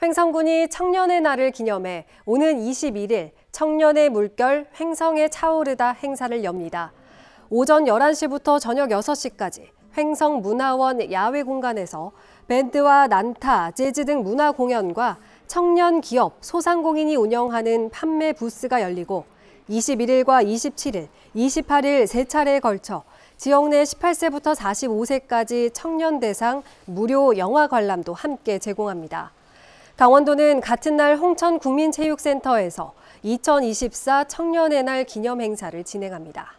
횡성군이 청년의 날을 기념해 오는 21일 청년의 물결 횡성에 차오르다 행사를 엽니다. 오전 11시부터 저녁 6시까지 횡성 문화원 야외 공간에서 밴드와 난타, 재즈 등 문화 공연과 청년 기업, 소상공인이 운영하는 판매 부스가 열리고 21일과 27일, 28일 세 차례에 걸쳐 지역 내 18세부터 45세까지 청년 대상 무료 영화 관람도 함께 제공합니다. 강원도는 같은 날 홍천국민체육센터에서 2024 청년의 날 기념 행사를 진행합니다.